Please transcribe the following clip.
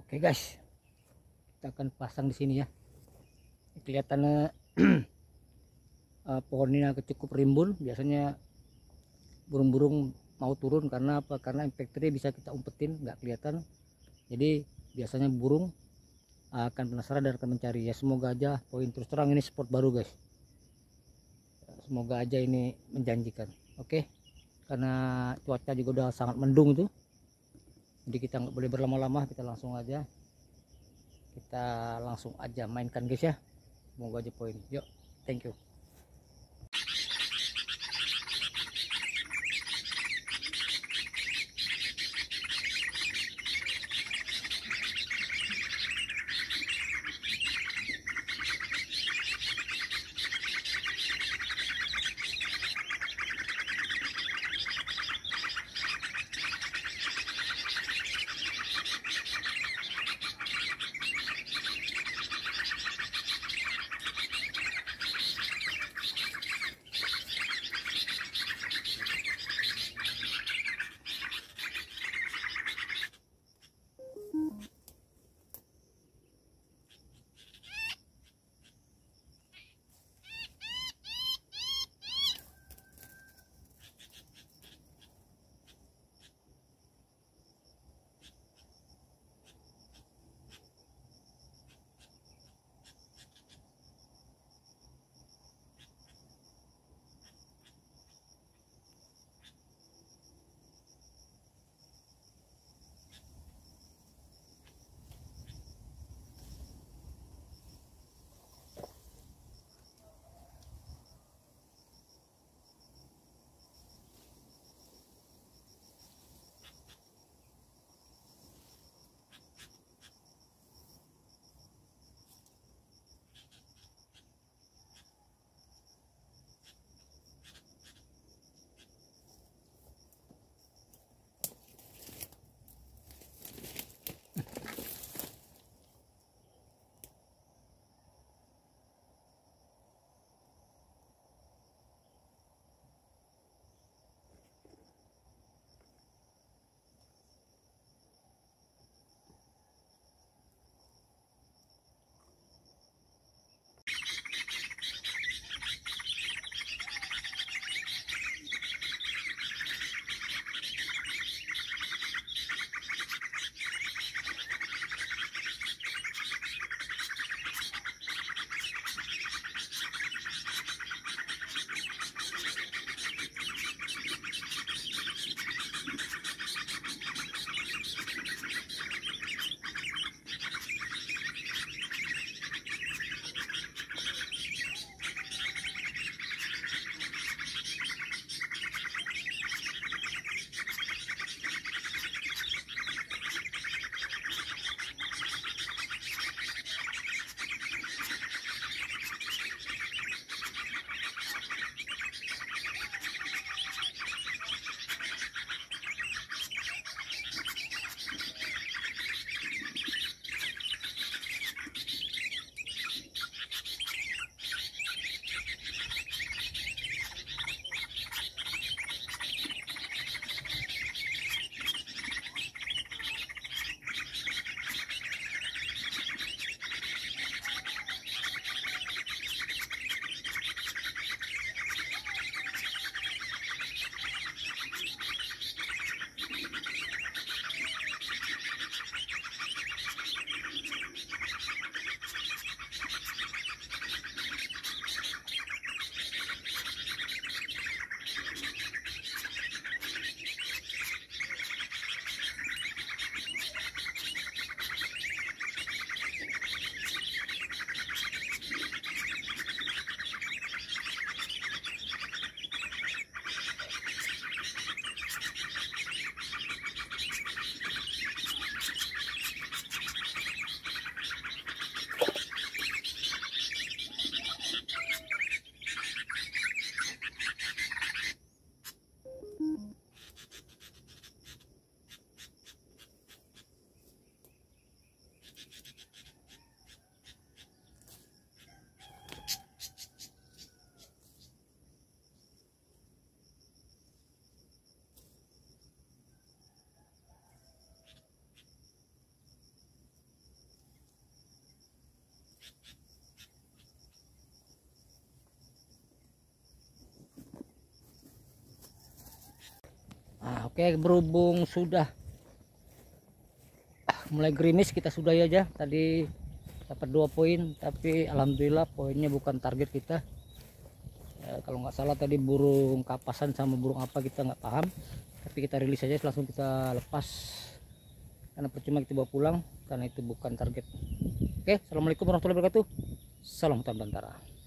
Oke guys, kita akan pasang di sini ya. Kelihatannya uh, pohon ini agak cukup rimbun. Biasanya burung-burung mau turun karena apa? Karena infektri bisa kita umpetin, nggak kelihatan. Jadi biasanya burung akan penasaran dan akan mencari ya. Semoga aja poin terus terang ini spot baru guys. Semoga aja ini menjanjikan. Oke, karena cuaca juga udah sangat mendung tuh jadi kita nggak boleh berlama-lama kita langsung aja kita langsung aja mainkan guys ya semoga aja poin yuk thank you Nah, oke okay, berhubung sudah ah, mulai gerimis kita sudahi aja tadi dapat dua poin tapi alhamdulillah poinnya bukan target kita ya, kalau nggak salah tadi burung kapasan sama burung apa kita nggak paham tapi kita rilis aja langsung kita lepas karena percuma kita bawa pulang karena itu bukan target oke assalamualaikum warahmatullahi wabarakatuh salam tambantara